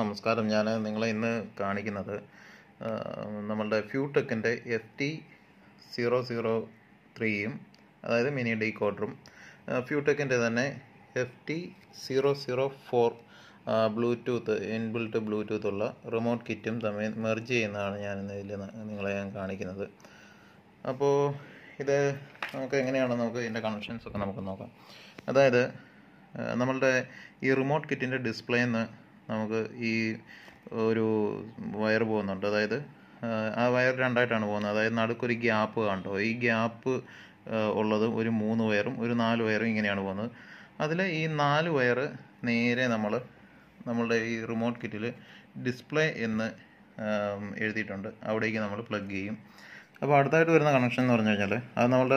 നമസ്കാരം ഞാൻ നിങ്ങളെ ഇന്ന് കാണിക്കുന്നത് നമ്മളുടെ ഫ്യൂടെക്കിൻ്റെ എഫ് ടി സീറോ സീറോ ത്രീയും അതായത് മിനി ഡി കോഡറും ഫ്യൂടെക്കിൻ്റെ തന്നെ F T zero zero four bluetooth inbuilt bluetooth ഉള്ള റിമോട്ട് കിറ്റും തമ്മിൽ മെർജ് ചെയ്യുന്നതാണ് ഞാൻ ഇന്ന് ഇതിൽ നിങ്ങളെ ഞാൻ കാണിക്കുന്നത് അപ്പോൾ ഇത് നമുക്ക് എങ്ങനെയാണ് നമുക്ക് ഇതിൻ്റെ കണക്ഷൻസ് ഒക്കെ നമുക്ക് നോക്കാം അതായത് നമ്മളുടെ ഈ റിമോട്ട് കിറ്റിൻ്റെ ഡിസ്പ്ലേന്ന് നമുക്ക് ഈ ഒരു വയർ പോകുന്നുണ്ട് അതായത് ആ വയർ രണ്ടായിട്ടാണ് പോകുന്നത് അതായത് നടുക്കൊരു ഗ്യാപ്പ് കണ്ടോ ഈ ഗ്യാപ്പ് ഉള്ളത് ഒരു മൂന്ന് വയറും ഒരു നാല് വയറും ഇങ്ങനെയാണ് പോകുന്നത് അതിൽ ഈ നാല് വയർ നേരെ നമ്മൾ നമ്മളുടെ ഈ റിമോട്ട് കിറ്റിൽ ഡിസ്പ്ലേ എന്ന് എഴുതിയിട്ടുണ്ട് അവിടേക്ക് നമ്മൾ പ്ലഗ് ചെയ്യും അപ്പോൾ അടുത്തായിട്ട് വരുന്ന കണക്ഷൻ എന്ന് പറഞ്ഞു കഴിഞ്ഞാൽ അത് നമ്മുടെ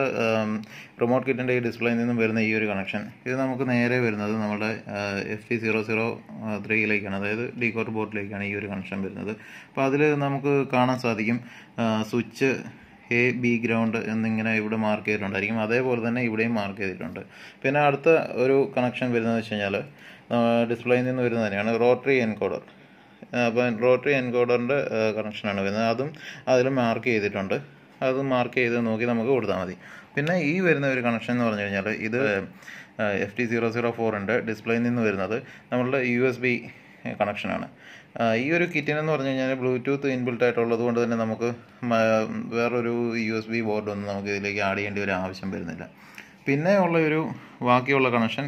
റിമോട്ട് കിറ്റിൻ്റെ ഈ ഡിസ്പ്ലേയിൽ നിന്നും വരുന്ന ഈ ഒരു കണക്ഷൻ ഇത് നമുക്ക് നേരെ വരുന്നത് നമ്മുടെ എഫ് ടി സീറോ സീറോ ത്രീയിലേക്കാണ് അതായത് ഡീകോട്ട് ബോർഡിലേക്കാണ് ഈ ഒരു കണക്ഷൻ വരുന്നത് അപ്പോൾ അതിൽ നമുക്ക് കാണാൻ സാധിക്കും സ്വിച്ച് എ ബി ഗ്രൗണ്ട് എന്നിങ്ങനെ ഇവിടെ മാർക്ക് ചെയ്തിട്ടുണ്ടായിരിക്കും അതേപോലെ തന്നെ ഇവിടെയും മാർക്ക് ചെയ്തിട്ടുണ്ട് പിന്നെ അടുത്ത ഒരു കണക്ഷൻ വരുന്നതെന്ന് വെച്ച് കഴിഞ്ഞാൽ ഡിസ്പ്ലേയിൽ നിന്ന് വരുന്നത് തന്നെയാണ് റോട്ടറി എൻകോഡർ അപ്പോൾ റോട്ടറി എൻകോഡറിൻ്റെ കണക്ഷനാണ് വരുന്നത് അതും അതിൽ മാർക്ക് ചെയ്തിട്ടുണ്ട് അത് മാർക്ക് ചെയ്ത് നോക്കി നമുക്ക് കൊടുത്താൽ മതി പിന്നെ ഈ വരുന്ന ഒരു കണക്ഷൻ എന്ന് പറഞ്ഞു കഴിഞ്ഞാൽ ഇത് എഫ് ടി സീറോ സീറോ ഉണ്ട് ഡിസ്പ്ലേയിൽ നിന്ന് വരുന്നത് നമ്മളുടെ യു എസ് ബി കണക്ഷനാണ് ഈ ഒരു കിറ്റിനെന്ന് പറഞ്ഞു കഴിഞ്ഞാൽ ബ്ലൂടൂത്ത് ഇൻബിൽറ്റ് ആയിട്ടുള്ളത് കൊണ്ട് തന്നെ നമുക്ക് വേറൊരു യു എസ് ബി ബോർഡൊന്നും നമുക്ക് ഇതിലേക്ക് ആഡ് ചെയ്യേണ്ട ഒരു ആവശ്യം വരുന്നില്ല പിന്നെ ഉള്ള ഒരു ബാക്കിയുള്ള കണക്ഷൻ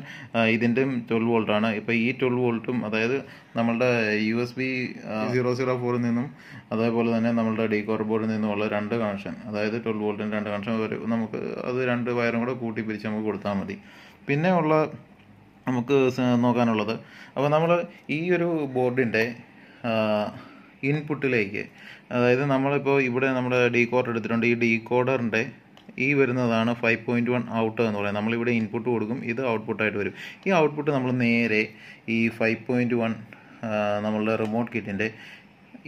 ഇതിൻ്റെയും ട്വൽവ് വോൾട്ടാണ് ഇപ്പോൾ ഈ ട്വൽവ് വോൾട്ടും അതായത് നമ്മളുടെ U S B zero zero ഫോറിൽ നിന്നും അതേപോലെ തന്നെ നമ്മളുടെ ഡി കോർ ബോർഡിൽ നിന്നുമുള്ള രണ്ട് കണക്ഷൻ അതായത് ട്വൽവ് വോൾട്ടിൻ്റെ രണ്ട് കണക്ഷൻ നമുക്ക് അത് രണ്ട് വയറും കൂടെ കൂട്ടി പിരിച്ച് നമുക്ക് കൊടുത്താൽ മതി പിന്നെ ഉള്ള നമുക്ക് നോക്കാനുള്ളത് അപ്പോൾ നമ്മൾ ഈ ഒരു ബോർഡിൻ്റെ ഇൻപുട്ടിലേക്ക് അതായത് നമ്മളിപ്പോൾ ഇവിടെ നമ്മുടെ ഡീ കോഡർ എടുത്തിട്ടുണ്ട് ഈ ഡീ കോഡറിൻ്റെ ഈ വരുന്നതാണ് ഫൈവ് പോയിൻറ്റ് വൺ ഔട്ട് എന്ന് പറയുന്നത് നമ്മളിവിടെ ഇൻപുട്ട് കൊടുക്കും ഇത് ഔട്ട്പുട്ടായിട്ട് വരും ഈ ഔട്ട്പുട്ട് നമ്മൾ നേരെ ഈ ഫൈവ് പോയിൻറ്റ് വൺ നമ്മളുടെ റിമോട്ട് കിറ്റിൻ്റെ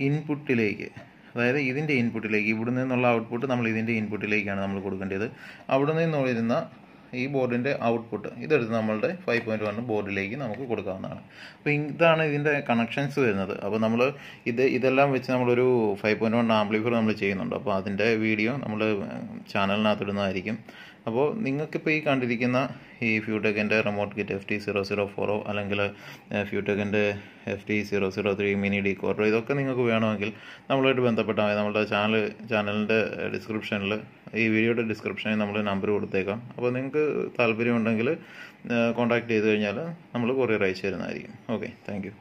ഇൻപുട്ടിലേക്ക് അതായത് ഇതിൻ്റെ ഇൻപുട്ടിലേക്ക് ഇവിടെ നിന്നുള്ള ഔട്ട്പുട്ട് നമ്മൾ ഇതിൻ്റെ ഇൻപുട്ടിലേക്കാണ് നമ്മൾ കൊടുക്കേണ്ടത് അവിടെ നിന്ന് വരുന്ന ഈ ബോർഡിൻ്റെ ഔട്ട്പുട്ട് ഇതെടുത്ത് നമ്മളുടെ ഫൈവ് പോയിൻറ്റ് വണ് ബോർഡിലേക്ക് നമുക്ക് കൊടുക്കാവുന്നതാണ് അപ്പോൾ ഇതാണ് ഇതിൻ്റെ കണക്ഷൻസ് വരുന്നത് അപ്പോൾ നമ്മൾ ഇത് ഇതെല്ലാം വെച്ച് നമ്മളൊരു ഫൈവ് പോയിൻറ്റ് വൺ ആംപ്ലിഫയർ നമ്മൾ ചെയ്യുന്നുണ്ട് അപ്പോൾ അതിൻ്റെ വീഡിയോ നമ്മൾ ചാനലിനകത്ത് ഇടുന്നതായിരിക്കും അപ്പോൾ നിങ്ങൾക്കിപ്പോൾ ഈ കണ്ടിരിക്കുന്ന ഈ ഫ്യൂടെക്കിൻ്റെ remote kit F T zero zero ഫോറോ അല്ലെങ്കിൽ ഫ്യൂടെക്കിൻ്റെ F T zero zero three mini decoder ഇതൊക്കെ നിങ്ങൾക്ക് വേണമെങ്കിൽ നമ്മളായിട്ട് ബന്ധപ്പെട്ടാൽ മതി നമ്മുടെ ചാനൽ ചാനലിൻ്റെ ഡിസ്ക്രിപ്ഷനിൽ ഈ വീഡിയോയുടെ ഡിസ്ക്രിപ്ഷനിൽ നമ്മൾ നമ്പർ കൊടുത്തേക്കാം അപ്പോൾ നിങ്ങൾക്ക് താല്പര്യമുണ്ടെങ്കിൽ കോൺടാക്ട് ചെയ്ത് കഴിഞ്ഞാൽ നമ്മൾ കൊറിയർ അയച്ചു തരുന്നതായിരിക്കും ഓക്കെ താങ്ക്